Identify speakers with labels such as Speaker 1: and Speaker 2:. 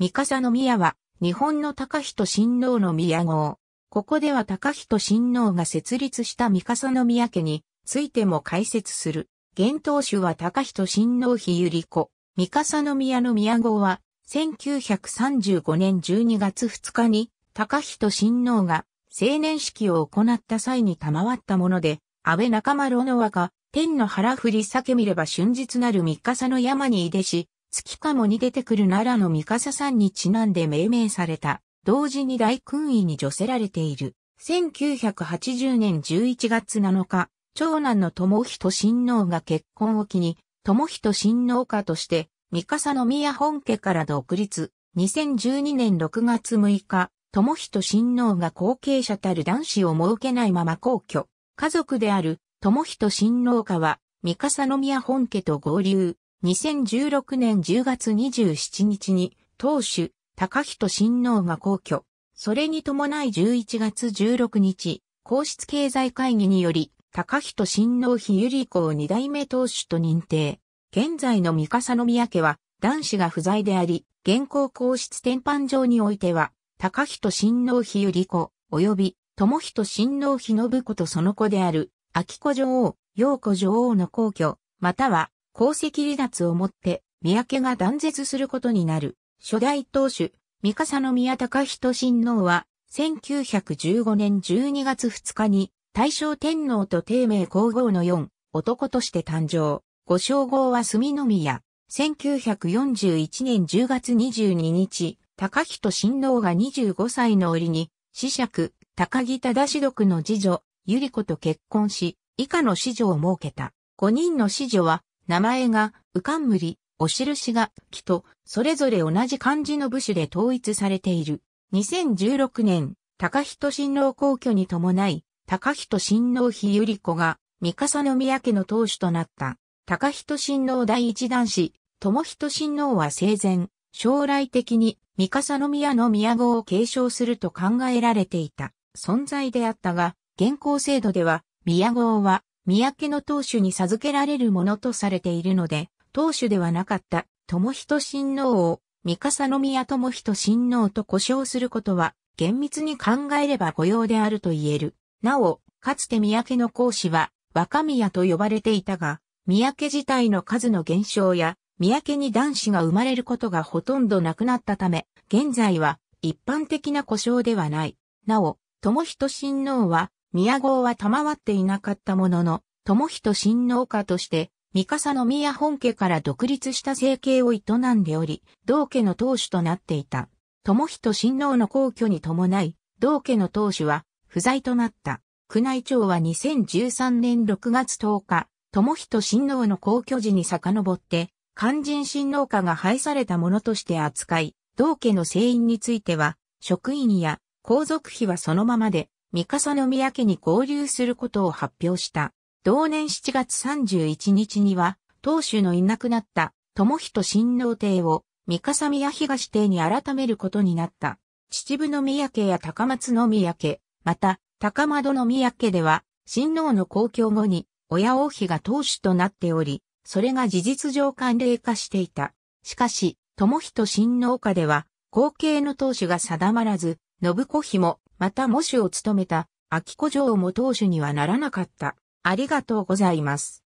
Speaker 1: 三笠宮は、日本の高人親王の宮号。ここでは高人親王が設立した三笠宮家についても解説する。現当主は高人親王日ゆり子。三笠宮の宮号は、1935年12月2日に、高人親王が成年式を行った際に賜ったもので、安倍中丸の和が、天の腹振り裂け見れば春日なる三笠の山に出し、月かもに出てくる奈良の三笠さんにちなんで命名された、同時に大勲位に除せられている。1980年11月7日、長男の友人親王が結婚を機に、友人親王家として、三笠宮本家から独立。2012年6月6日、友人親王が後継者たる男子を設けないまま皇居。家族である友人親王家は、三笠宮本家と合流。2016年10月27日に、当主、高人親王が皇居。それに伴い11月16日、皇室経済会議により、高人親王妃百合子を二代目当主と認定。現在の三笠宮家は、男子が不在であり、現行皇室天板上においては、高人親王妃百合子、及び、友人親王妃信子とその子である、秋子女王、陽子女王の皇居、または、功績離脱をもって、三宅が断絶することになる。初代当主、三笠宮隆人親王は、1915年12月2日に、大正天皇と帝名皇后の四、男として誕生。ご称号は住宮。1941年10月22日、高人親王が25歳の折に、子爵、高木忠志の次女、百合子と結婚し、以下の子女を設けた。5人の子女は、名前が、うかんむり、お印が、木と、それぞれ同じ漢字の部首で統一されている。2016年、高人親王皇居に伴い、高人親王妃百合子が、三笠宮家の当主となった。高人親王第一男子、友人親王は生前、将来的に三笠宮の宮号を継承すると考えられていた存在であったが、現行制度では、宮号は三宅の当主に授けられるものとされているので、当主ではなかった友人親王を三笠宮友人親王と呼称することは、厳密に考えれば御用であると言える。なお、かつて三宅の講師は若宮と呼ばれていたが、三宅自体の数の減少や、三宅に男子が生まれることがほとんどなくなったため、現在は一般的な故障ではない。なお、友人親王は宮号は賜っていなかったものの、友人親王家として、三笠宮本家から独立した政計を営んでおり、同家の当主となっていた。友人親王の皇居に伴い、同家の当主は不在となった。宮内庁は2013年6月10日、友人親王の皇居時に遡って、肝心親王家が廃されたものとして扱い、同家の聖員については、職員や皇族費はそのままで、三笠宮家に合流することを発表した。同年7月31日には、当主のいなくなった友人親王邸を三笠宮東邸に改めることになった。秩父の宮家や高松の宮家、また高窓の宮家では、親王の公共後に親王妃が当主となっており、それが事実上慣例化していた。しかし、友人親王家では、後継の当主が定まらず、信子妃もまた模主を務めた、秋子城も当主にはならなかった。ありがとうございます。